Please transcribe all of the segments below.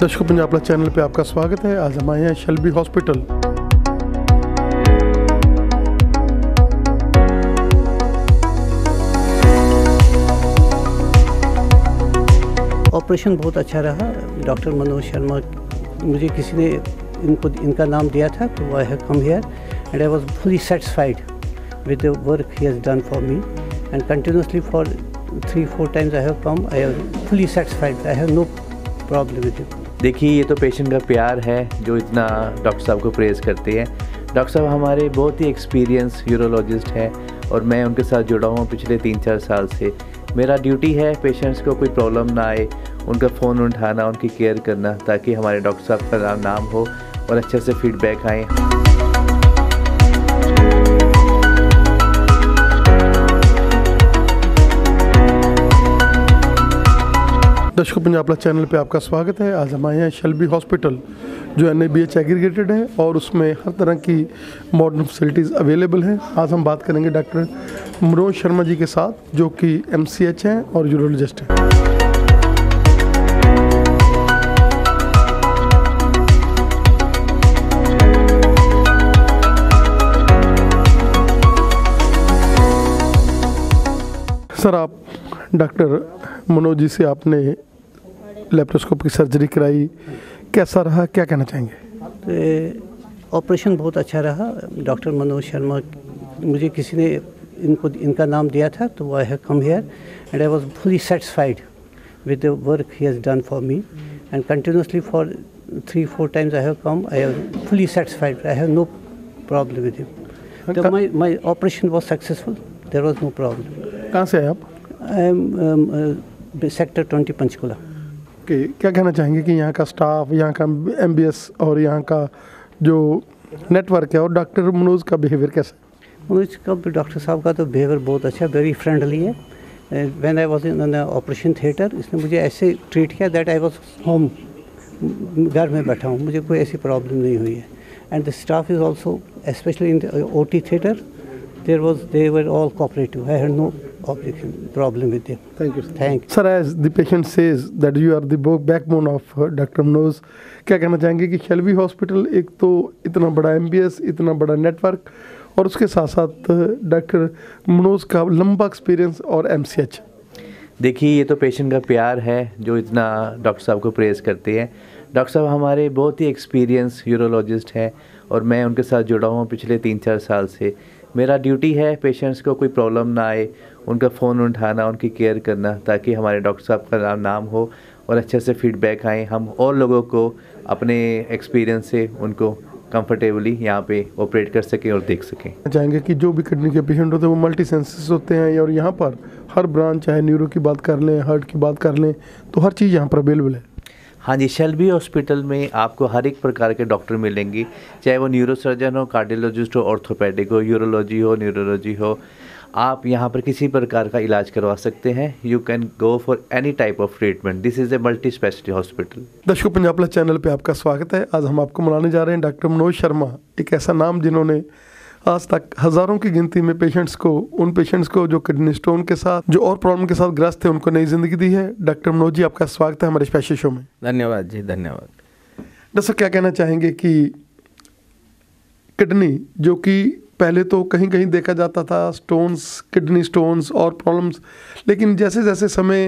दर्शकों पंजाबला चैनल पे आपका स्वागत है आज हम आए हैं शेलबी हॉस्पिटल ऑपरेशन बहुत अच्छा रहा डॉक्टर मनोज शर्मा मुझे किसी ने इनको इनका नाम दिया था तो I have come here and I was fully satisfied with the work he has done for me and continuously for three four times I have come I fully satisfied I have no problem with it देखिए ये तो patient का प्यार है जो इतना doctor साहब को प्रेज़ करते हैं डॉक्टर साहब हमारे बहुत ही एक्सपीरियंस यूरोलॉजिस्ट हैं और मैं उनके साथ जुड़ा हूँ पिछले तीन चार साल से मेरा ड्यूटी है पेशेंट्स को कोई प्रॉब्लम ना आए उनका फ़ोन उठाना उनकी केयर करना ताकि हमारे डॉक्टर साहब का नाम हो और अच्छे से फीडबैक आए दर्शकों पंजाबला चैनल पे आपका स्वागत है आज हम आए हैं शलबी हॉस्पिटल जो एन एग्रीगेटेड है और उसमें हर तरह की मॉडर्न फैसिलिटीज़ अवेलेबल हैं आज हम बात करेंगे डॉक्टर मनोज शर्मा जी के साथ जो कि एम हैं और यूरोलॉजिस्ट हैं सर आप डॉक्टर मनोज जी से आपने की सर्जरी कराई कैसा रहा क्या कहना चाहेंगे तो ऑपरेशन बहुत अच्छा रहा डॉक्टर मनोज शर्मा मुझे किसी ने इनको इनका नाम दिया था तो I have come here and I was fully satisfied with the work he has done for me and continuously for three four times I have come I have fully satisfied I have no problem with him तो my my operation was successful there was no problem कहाँ से आप I am sector twenty Panchkula okay क्या कहना चाहेंगे कि यहाँ का स्टाफ यहाँ का एम और यहाँ का जो नेटवर्क है और डॉक्टर मनोज का बिहेवियर कैसा मनोज का डॉक्टर साहब का तो बिहेवियर बहुत अच्छा वेरी फ्रेंडली है when I was in operation theatre इसने मुझे ऐसे ट्रीट किया दैट आई वॉज होम घर में बैठा हूँ मुझे कोई ऐसी प्रॉब्लम नहीं हुई है and the staff is also specially in O T theatre there was there all cooperative I had no operation problem with him. Thank you. Sir. Thank you. Sir, as the patient says that you are the backbone of uh, Dr. Mnoz, क्या कहना चाहेंगे कि शेल्वी hospital एक तो इतना बड़ा M इतना बड़ा नेटवर्क और उसके साथ साथ डॉक्टर मनोज का लंबा एक्सपीरियंस और एम देखिए ये तो पेशेंट का प्यार है जो इतना डॉक्टर साहब को प्रेस करते हैं डॉक्टर साहब हमारे बहुत ही एक्सपीरियंस यूरोलॉजिस्ट हैं और मैं उनके साथ जुड़ा हूँ पिछले तीन चार साल से मेरा ड्यूटी है पेशेंट्स को कोई प्रॉब्लम ना आए उनका फ़ोन उठाना उनकी केयर करना ताकि हमारे डॉक्टर साहब का नाम हो और अच्छे से फीडबैक आए हम और लोगों को अपने एक्सपीरियंस से उनको कंफर्टेबली यहाँ पे ऑपरेट कर सकें और देख सकें चाहेंगे कि जो भी किडनी के पेशेंट होते हैं वो मल्टी सेंसिस होते हैं और यहाँ पर हर ब्रांच चाहे न्यूरो की बात कर लें हार्ट की बात कर लें तो हर चीज़ यहाँ पर अवेलेबल है हाँ जी शेल्बी हॉस्पिटल में आपको हर एक प्रकार के डॉक्टर मिलेंगे चाहे वो न्यूरोसर्जन हो कार्डियोलॉजिस्ट हो ऑर्थोपेडिक हो यूरोलॉजी हो न्यूरोलॉजी हो आप यहाँ पर किसी प्रकार का इलाज करवा सकते हैं you can go for any type of treatment this is a multi speciality hospital दर्शकों पंजाब प्लस चैनल पे आपका स्वागत है आज हम आपको मनाने जा रहे हैं डॉक्टर मनोज शर्मा एक ऐसा नाम जिन्होंने आज तक हज़ारों की गिनती में पेशेंट्स को उन पेशेंट्स को जो किडनी स्टोन के साथ जो और प्रॉब्लम के साथ ग्रस्त थे उनको नई ज़िंदगी दी है डॉक्टर मनोज जी आपका स्वागत है हमारे स्पेशल शो में धन्यवाद जी धन्यवाद डॉक्टर क्या कहना चाहेंगे कि किडनी जो कि पहले तो कहीं कहीं देखा जाता था स्टोन्स किडनी स्टोन्स और प्रॉब्लम्स लेकिन जैसे जैसे समय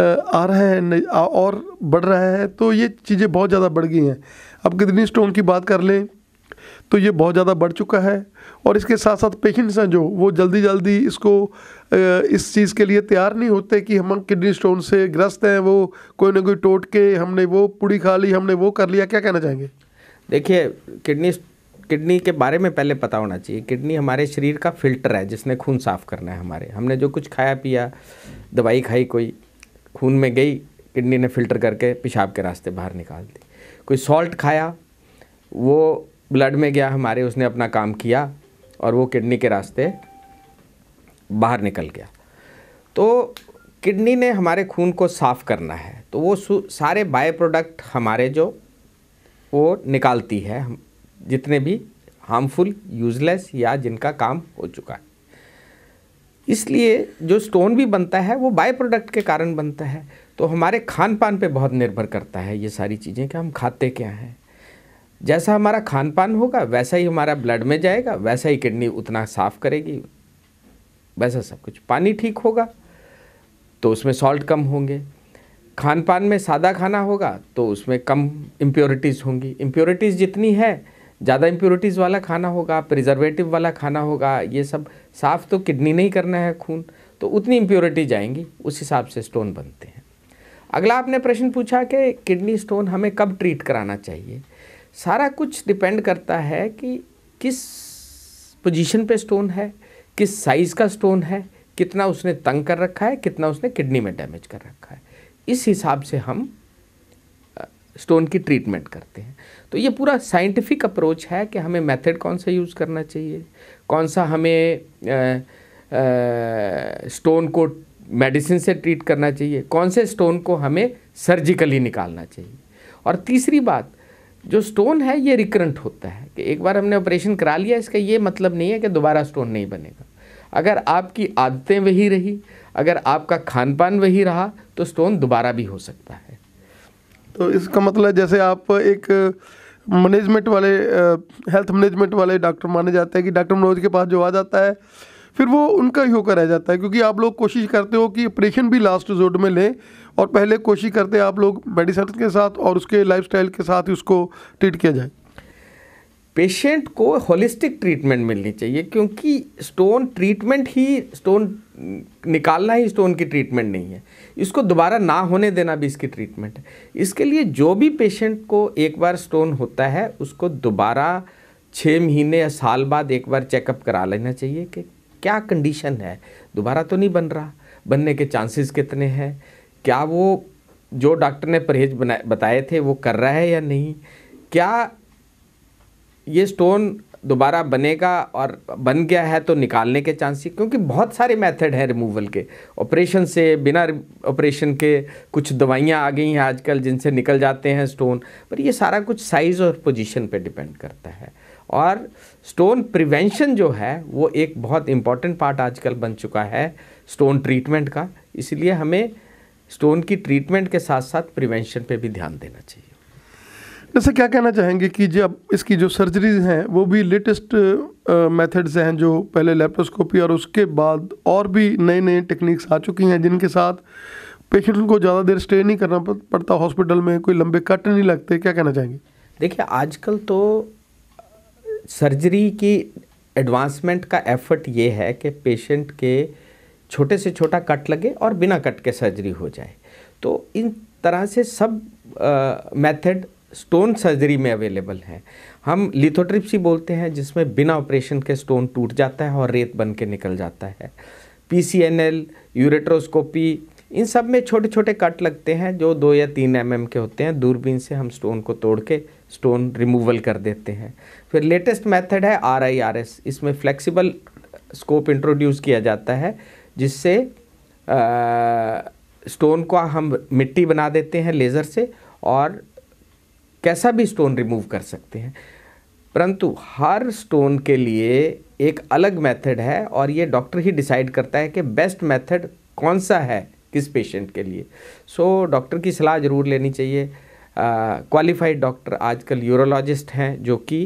आ रहा है और बढ़ रहा है तो ये चीज़ें बहुत ज़्यादा बढ़ गई हैं अब किडनी स्टोन की बात कर लें तो ये बहुत ज़्यादा बढ़ चुका है और इसके साथ साथ पेशेंट्स हैं जो वो जल्दी जल्दी इसको इस चीज़ के लिए तैयार नहीं होते कि हम किडनी स्टोन से ग्रस्त हैं वो कोई ना कोई टोट के हमने वो पूड़ी खा ली हमने वो कर लिया क्या कहना चाहेंगे देखिए किडनी किडनी के बारे में पहले पता होना चाहिए किडनी हमारे शरीर का फिल्टर है जिसने खून साफ़ करना है हमारे हमने जो कुछ खाया पिया दवाई खाई कोई खून में गई किडनी ने फिल्टर करके पेशाब के रास्ते बाहर निकाल दी कोई सॉल्ट खाया वो ब्लड में गया हमारे उसने अपना काम किया और वो किडनी के रास्ते बाहर निकल गया तो किडनी ने हमारे खून को साफ़ करना है तो वो सारे बाय प्रोडक्ट हमारे जो वो निकालती है जितने भी हार्मफुल यूजलेस या जिनका काम हो चुका है इसलिए जो स्टोन भी बनता है वो बाय प्रोडक्ट के कारण बनता है तो हमारे खान पान पर बहुत निर्भर करता है ये सारी चीज़ें कि हम खाते क्या हैं जैसा हमारा खान पान होगा वैसा ही हमारा ब्लड में जाएगा वैसा ही किडनी उतना साफ़ करेगी वैसा सब कुछ पानी ठीक होगा तो उसमें सॉल्ट कम होंगे खान पान में सादा खाना होगा तो उसमें कम इम्प्योरिटीज़ होंगी इम्प्योरिटीज़ जितनी है ज़्यादा इम्प्योरिटीज़ वाला खाना होगा प्रिजर्वेटिव वाला खाना होगा ये सब साफ़ तो किडनी नहीं करना है खून तो उतनी इम्प्योरिटी जाएंगी उस हिसाब से स्टोन बनते हैं अगला आपने प्रश्न पूछा कि किडनी स्टोन हमें कब ट्रीट कराना चाहिए सारा कुछ डिपेंड करता है कि किस पोजीशन पे स्टोन है किस साइज़ का स्टोन है कितना उसने तंग कर रखा है कितना उसने किडनी में डैमेज कर रखा है इस हिसाब से हम स्टोन की ट्रीटमेंट करते हैं तो ये पूरा साइंटिफिक अप्रोच है कि हमें मेथड कौन सा यूज़ करना चाहिए कौन सा हमें स्टोन को मेडिसिन से ट्रीट करना चाहिए कौन से स्टोन को हमें सर्जिकली निकालना चाहिए और तीसरी बात जो स्टोन है ये रिकरेंट होता है कि एक बार हमने ऑपरेशन करा लिया इसका ये मतलब नहीं है कि दोबारा स्टोन नहीं बनेगा अगर आपकी आदतें वही रही अगर आपका खान पान वही रहा तो स्टोन दोबारा भी हो सकता है तो इसका मतलब जैसे आप एक मैनेजमेंट वाले हेल्थ मैनेजमेंट वाले डॉक्टर माने जाते हैं कि डॉक्टर मनोज के पास जो आ जाता है फिर वो उनका ही होकर रह जाता है क्योंकि आप लोग कोशिश करते हो कि ऑपरेशन भी लास्ट रिजोर्ट में लें और पहले कोशिश करते हैं आप लोग मेडिसिन के साथ और उसके लाइफ के साथ ही उसको ट्रीट किया जाए पेशेंट को होलिस्टिक ट्रीटमेंट मिलनी चाहिए क्योंकि स्टोन ट्रीटमेंट ही स्टोन निकालना ही स्टोन की ट्रीटमेंट नहीं है इसको दोबारा ना होने देना भी इसकी ट्रीटमेंट है इसके लिए जो भी पेशेंट को एक बार स्टोन होता है उसको दोबारा छः महीने या साल बाद एक बार चेकअप करा लेना चाहिए कि क्या कंडीशन है दोबारा तो नहीं बन रहा बनने के चांसेस कितने हैं क्या वो जो डॉक्टर ने परहेज बनाए बताए थे वो कर रहा है या नहीं क्या ये स्टोन दोबारा बनेगा और बन गया है तो निकालने के चांसेस क्योंकि बहुत सारे मेथड हैं रिमूवल के ऑपरेशन से बिना ऑपरेशन के कुछ दवाइयाँ आ गई हैं आजकल जिनसे निकल जाते हैं स्टोन पर ये सारा कुछ साइज़ और पोजीशन पे डिपेंड करता है और स्टोन प्रिवेंशन जो है वो एक बहुत इम्पॉर्टेंट पार्ट आजकल बन चुका है स्टोन ट्रीटमेंट का इसलिए हमें स्टोन की ट्रीटमेंट के साथ साथ प्रिवेंशन पर भी ध्यान देना चाहिए जैसे क्या कहना चाहेंगे कि जब इसकी जो सर्जरीज हैं वो भी लेटेस्ट मेथड्स हैं जो पहले लेप्रोस्कोपी और उसके बाद और भी नए नए टेक्निक्स आ चुकी हैं जिनके साथ पेशेंट को ज़्यादा देर स्टे नहीं करना पड़ता हॉस्पिटल में कोई लंबे कट नहीं लगते क्या कहना चाहेंगे देखिए आजकल तो सर्जरी की एडवांसमेंट का एफर्ट ये है कि पेशेंट के छोटे से छोटा कट लगे और बिना कट के सर्जरी हो जाए तो इन तरह से सब मेथड स्टोन सर्जरी में अवेलेबल हैं हम लिथोट्रिप्सी बोलते हैं जिसमें बिना ऑपरेशन के स्टोन टूट जाता है और रेत बन के निकल जाता है P C N L ureteroscopy इन सब में छोटे छोटे कट लगते हैं जो दो या तीन एम mm के होते हैं दूरबीन से हम स्टोन को तोड़ के स्टोन रिमूवल कर देते हैं फिर लेटेस्ट मेथड है आर आई आर एस इसमें फ्लेक्सिबल स्कोप इंट्रोड्यूस किया जाता है जिससे स्टोन को हम मिट्टी बना देते हैं लेज़र से और कैसा भी स्टोन रिमूव कर सकते हैं परंतु हर स्टोन के लिए एक अलग मेथड है और ये डॉक्टर ही डिसाइड करता है कि बेस्ट मेथड कौन सा है किस पेशेंट के लिए सो so, डॉक्टर की सलाह ज़रूर लेनी चाहिए क्वालिफाइड डॉक्टर आजकल यूरोलॉजिस्ट हैं जो कि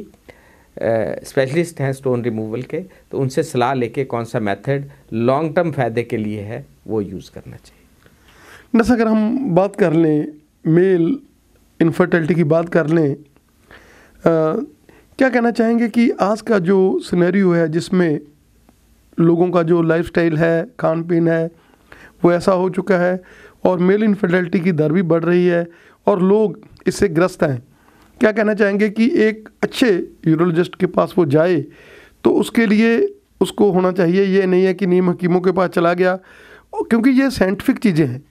स्पेशलिस्ट हैं स्टोन रिमूवल के तो उनसे सलाह लेके कौन सा मेथड लॉन्ग टर्म फ़ायदे के लिए है वो यूज़ करना चाहिए नस अगर हम बात कर लें मेल इनफर्टिलिटी की बात कर लें क्या कहना चाहेंगे कि आज का जो सिनेरियो है जिसमें लोगों का जो लाइफस्टाइल है खान पीन है वो ऐसा हो चुका है और मेल इनफर्टिलिटी की दर भी बढ़ रही है और लोग इससे ग्रस्त हैं क्या कहना चाहेंगे कि एक अच्छे यूरोलॉजिस्ट के पास वो जाए तो उसके लिए उसको होना चाहिए ये नहीं है कि नीम हकीमों के पास चला गया क्योंकि ये साइंटिफिक चीज़ें हैं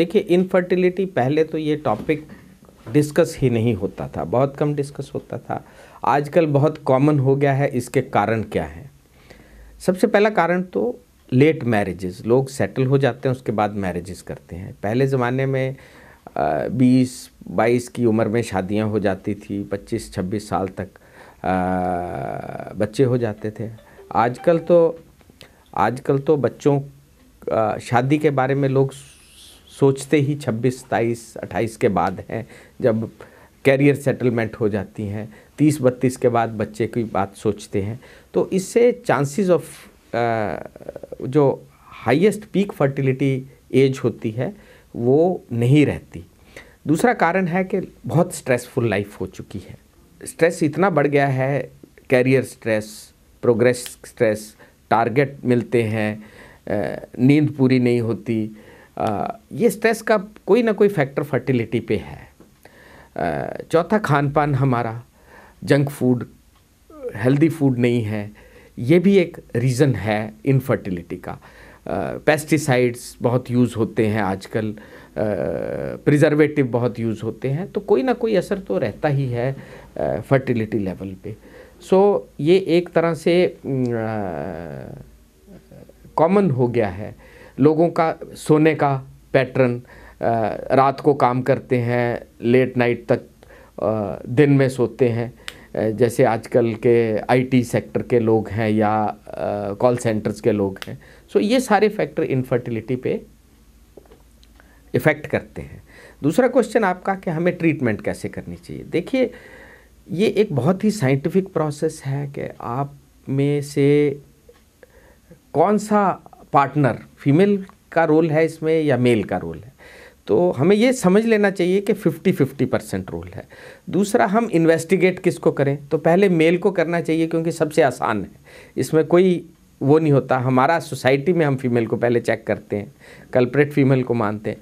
देखिए इनफर्टिलिटी पहले तो ये टॉपिक डिस्कस ही नहीं होता था बहुत कम डिस्कस होता था आजकल बहुत कॉमन हो गया है इसके कारण क्या है सबसे पहला कारण तो लेट मैरिजेस लोग सेटल हो जाते हैं उसके बाद मैरिजेस करते हैं पहले ज़माने में बीस बाईस की उम्र में शादियां हो जाती थी पच्चीस छब्बीस साल तक आ, बच्चे हो जाते थे आजकल तो आजकल तो बच्चों आ, शादी के बारे में लोग सोचते ही 26, 27, 28 के बाद है जब कैरियर सेटलमेंट हो जाती हैं तीस बत्तीस के बाद बच्चे की बात सोचते हैं तो इससे चांसेस ऑफ जो हाईएस्ट पीक फर्टिलिटी एज होती है वो नहीं रहती दूसरा कारण है कि बहुत स्ट्रेसफुल लाइफ हो चुकी है स्ट्रेस इतना बढ़ गया है career stress progress stress target मिलते हैं नींद पूरी नहीं होती ये स्ट्रेस का कोई ना कोई फैक्टर फर्टिलिटी पे है चौथा खान पान हमारा जंक फूड हेल्दी फूड नहीं है ये भी एक रीज़न है इनफर्टिलिटी का पेस्टिसाइड्स बहुत यूज़ होते हैं आजकल प्रिजर्वेटिव बहुत यूज़ होते हैं तो कोई ना कोई असर तो रहता ही है फर्टिलिटी लेवल पे सो so, ये एक तरह से कॉमन हो गया है लोगों का सोने का पैटर्न रात को काम करते हैं लेट नाइट तक दिन में सोते हैं जैसे आजकल के आईटी सेक्टर के लोग हैं या कॉल सेंटर्स के लोग हैं सो ये सारे फैक्टर इनफर्टिलिटी पे इफ़ेक्ट करते हैं दूसरा क्वेश्चन आपका कि हमें ट्रीटमेंट कैसे करनी चाहिए देखिए ये एक बहुत ही साइंटिफिक प्रोसेस है कि आप में से कौन सा पार्टनर फीमेल का रोल है इसमें या मेल का रोल है तो हमें ये समझ लेना चाहिए कि फिफ्टी फिफ्टी परसेंट रोल है दूसरा हम इन्वेस्टिगेट किसको करें तो पहले मेल को करना चाहिए क्योंकि सबसे आसान है इसमें कोई वो नहीं होता हमारा सोसाइटी में हम फीमेल को पहले चेक करते हैं कल्परेट फीमेल को मानते हैं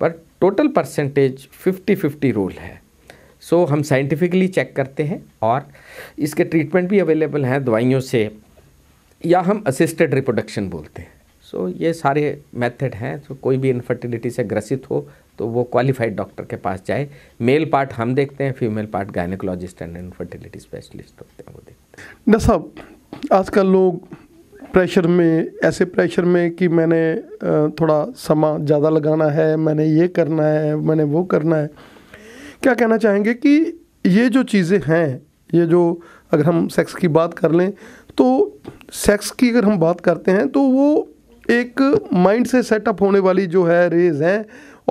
पर total percentage fifty fifty role है सो so, हम साइंटिफिकली चेक करते हैं और इसके ट्रीटमेंट भी अवेलेबल हैं दवाइयों से या हम असिस्टेड रिप्रोडक्शन बोलते हैं सो so, ये सारे मेथड हैं तो कोई भी इनफर्टिलिटी से ग्रसित हो तो वो क्वालिफाइड डॉक्टर के पास जाए मेल पार्ट हम देखते हैं female part gynaecologist and infertility specialist होते हैं वो देखते हैं डॉक्टर साहब आजकल लोग प्रेशर में ऐसे प्रेशर में कि मैंने थोड़ा समा ज़्यादा लगाना है मैंने ये करना है मैंने वो करना है क्या कहना चाहेंगे कि ये जो चीज़ें हैं ये जो अगर हम सेक्स की बात कर लें तो सेक्स की अगर हम बात करते हैं तो वो एक माइंड से सेटअप होने वाली जो है रेज़ हैं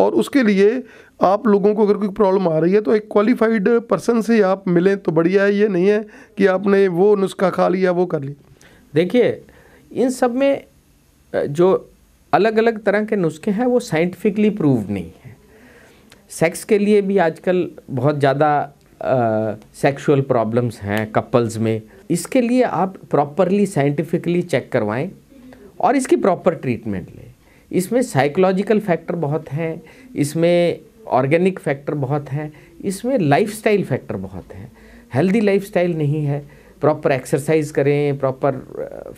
और उसके लिए आप लोगों को अगर कोई प्रॉब्लम आ रही है तो एक क्वालिफाइड पर्सन से आप मिलें तो बढ़िया है ये नहीं है कि आपने वो नुस्खा खा लिया वो कर लिया देखिए इन सब में जो अलग अलग तरह के नुस्खे हैं वो साइंटिफिकली प्रूव नहीं है सेक्स के लिए भी आजकल बहुत ज़्यादा सेक्सुअल प्रॉब्लम्स हैं कपल्स में इसके लिए आप प्रॉपरली साइंटिफिकली चेक करवाएं और इसकी प्रॉपर ट्रीटमेंट लें इसमें साइकोलॉजिकल फैक्टर बहुत हैं इसमें ऑर्गेनिक फैक्टर बहुत हैं इसमें लाइफस्टाइल फैक्टर बहुत हैं हेल्दी लाइफस्टाइल नहीं है प्रॉपर एक्सरसाइज करें प्रॉपर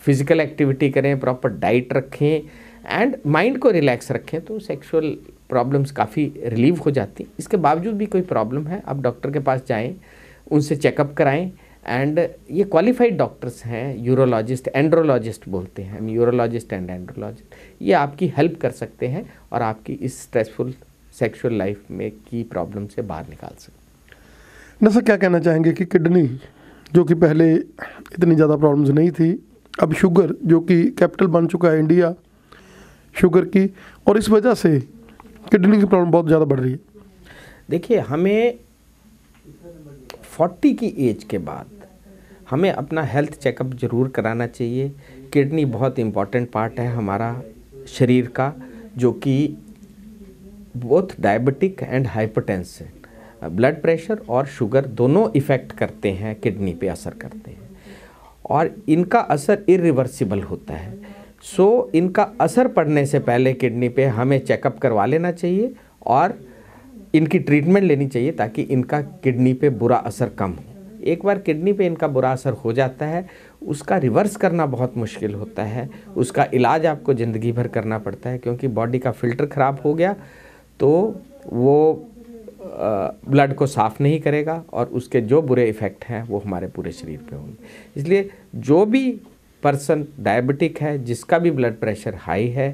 फिज़िकल एक्टिविटी करें प्रॉपर डाइट रखें एंड माइंड को रिलैक्स रखें तो सेक्सुअल प्रॉब्लम्स काफ़ी रिलीव हो जाती इसके बावजूद भी कोई प्रॉब्लम है आप डॉक्टर के पास जाएं उनसे चेकअप कराएं एंड ये क्वालिफाइड डॉक्टर्स हैं यूरोलॉजिस्ट एंड्रोलॉजिस्ट बोलते हैं हम यूरोलॉजिस्ट एंड एंड्रोलॉजिस्ट ये आपकी हेल्प कर सकते हैं और आपकी इस स्ट्रेसफुल सेक्सुअल लाइफ में की प्रॉब्लम से बाहर निकाल सकते न सर क्या कहना चाहेंगे कि किडनी जो कि पहले इतनी ज़्यादा प्रॉब्लम्स नहीं थी अब शुगर जो कि कैपिटल बन चुका है इंडिया शुगर की और इस वजह से किडनी की प्रॉब्लम बहुत ज़्यादा बढ़ रही है देखिए हमें फोर्टी की एज के बाद हमें अपना हेल्थ चेकअप ज़रूर कराना चाहिए किडनी बहुत इम्पॉर्टेंट पार्ट है हमारा शरीर का जो कि both diabetic and hypertension blood pressure और शुगर दोनों इफ़ेक्ट करते हैं किडनी पे असर करते हैं और इनका असर इरिवर्सिबल होता है सो so, इनका असर पड़ने से पहले किडनी पे हमें चेकअप करवा लेना चाहिए और इनकी ट्रीटमेंट लेनी चाहिए ताकि इनका किडनी पे बुरा असर कम हो एक बार किडनी पे इनका बुरा असर हो जाता है उसका रिवर्स करना बहुत मुश्किल होता है उसका इलाज आपको ज़िंदगी भर करना पड़ता है क्योंकि बॉडी का फिल्टर ख़राब हो गया तो वो ब्लड को साफ़ नहीं करेगा और उसके जो बुरे इफ़ेक्ट हैं वो हमारे पूरे शरीर पे होंगे इसलिए जो भी पर्सन डायबिटिक है जिसका भी ब्लड प्रेशर हाई है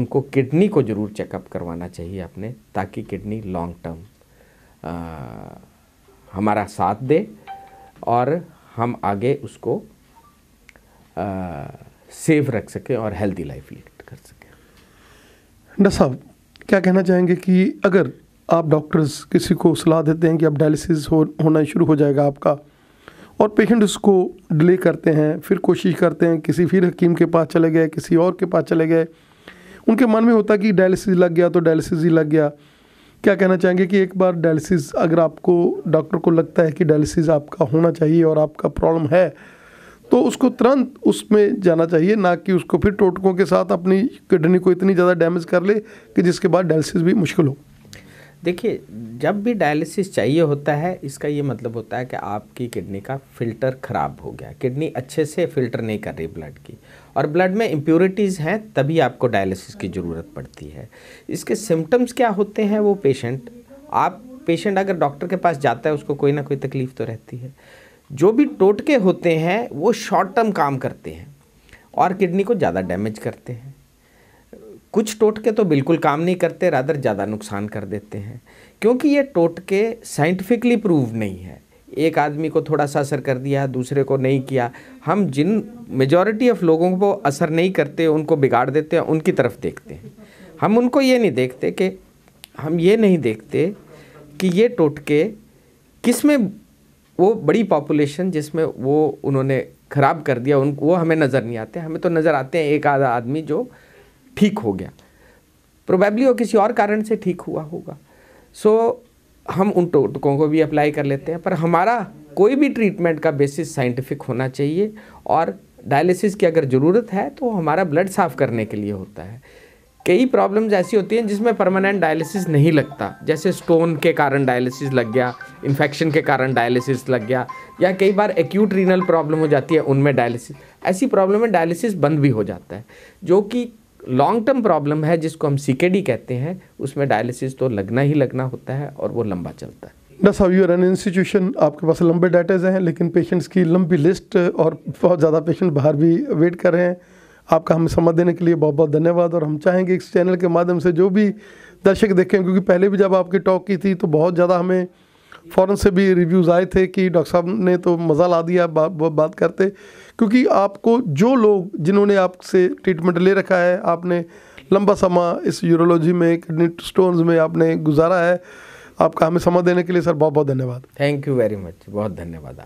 उनको किडनी को ज़रूर चेकअप करवाना चाहिए अपने ताकि किडनी लॉन्ग टर्म हमारा साथ दे और हम आगे उसको आ, सेफ रख सकें और हेल्दी लाइफ लीड कर सकें डॉक्टर साहब क्या कहना चाहेंगे कि अगर आप डॉक्टर्स किसी को सलाह देते हैं कि अब डायलिसिस हो होना शुरू हो जाएगा आपका और पेशेंट उसको डिले करते हैं फिर कोशिश करते हैं किसी फिर हकीम के पास चले गए किसी और के पास चले गए उनके मन में होता कि डायलिसिस लग गया तो डायलिसिस ही लग गया क्या कहना चाहेंगे कि एक बार डायलिसिस अगर आपको डॉक्टर को लगता है कि डायलिसिस आपका होना चाहिए और आपका प्रॉब्लम है तो उसको तुरंत उसमें जाना चाहिए ना कि उसको फिर टोटकों के साथ अपनी किडनी को इतनी ज़्यादा डैमेज कर ले कि जिसके बाद डायलिसिस भी मुश्किल हो देखिए जब भी डायलिसिस चाहिए होता है इसका ये मतलब होता है कि आपकी किडनी का फिल्टर ख़राब हो गया किडनी अच्छे से फिल्टर नहीं कर रही ब्लड की और ब्लड में इम्प्योरिटीज़ हैं तभी आपको डायलिसिस की ज़रूरत पड़ती है इसके सिम्टम्स क्या होते हैं वो पेशेंट आप पेशेंट अगर डॉक्टर के पास जाता है उसको कोई ना कोई तकलीफ़ तो रहती है जो भी टोटके होते हैं वो शॉर्ट टर्म काम करते हैं और किडनी को ज़्यादा डैमेज करते हैं कुछ टोटके तो बिल्कुल काम नहीं करते रादर ज़्यादा नुकसान कर देते हैं क्योंकि ये टोटके साइंटिफिकली प्रूव नहीं है एक आदमी को थोड़ा सा असर कर दिया दूसरे को नहीं किया हम जिन मेजॉरिटी ऑफ लोगों को असर नहीं करते उनको बिगाड़ देते हैं उनकी तरफ देखते हैं हम उनको ये नहीं देखते कि हम ये नहीं देखते कि ये टोटके किस में वो बड़ी पॉपुलेशन जिसमें वो उन्होंने ख़राब कर दिया उन वो हमें नज़र नहीं आते हमें तो नज़र आते हैं एक आधा आदमी जो ठीक हो गया प्रोबेबली वो किसी और कारण से ठीक हुआ होगा सो so, हम उन टोटकों को भी अप्लाई कर लेते हैं पर हमारा कोई भी ट्रीटमेंट का बेसिस साइंटिफिक होना चाहिए और डायलिसिस की अगर ज़रूरत है तो हमारा ब्लड साफ़ करने के लिए होता है कई प्रॉब्लम्स ऐसी होती हैं जिसमें परमानेंट डायलिसिस नहीं लगता जैसे स्टोन के कारण डायलिसिस लग गया इन्फेक्शन के कारण डायलिसिस लग गया या कई बार एक्यूट रीनल प्रॉब्लम हो जाती है उनमें डायलिसिस ऐसी प्रॉब्लम में डायलिसिस बंद भी हो जाता है जो कि लॉन्ग टर्म प्रॉब्लम है जिसको हम सीकेडी कहते हैं उसमें डायलिसिस तो लगना ही लगना होता है और वो लंबा चलता है डॉक्टर साहब यू आर एन इंस्टीट्यूशन आपके पास लंबे डाटाज हैं लेकिन पेशेंट्स की लंबी लिस्ट और बहुत ज़्यादा पेशेंट बाहर भी वेट कर रहे हैं आपका हमें समझ देने के लिए बहुत बहुत धन्यवाद और हम चाहेंगे इस चैनल के माध्यम से जो भी दर्शक देखें क्योंकि पहले भी जब आपकी टॉक की थी तो बहुत ज़्यादा हमें फ़ौरन से भी रिव्यूज़ आए थे कि डॉक्टर साहब ने तो मज़ा ला दिया बात करते क्योंकि आपको जो लोग जिन्होंने आपसे ट्रीटमेंट ले रखा है आपने लंबा समा इस यूरोलॉजी में किडनी स्टोन्स में आपने गुजारा है आपका हमें समय देने के लिए सर बहुत बहुत धन्यवाद थैंक यू वेरी मच बहुत धन्यवाद आप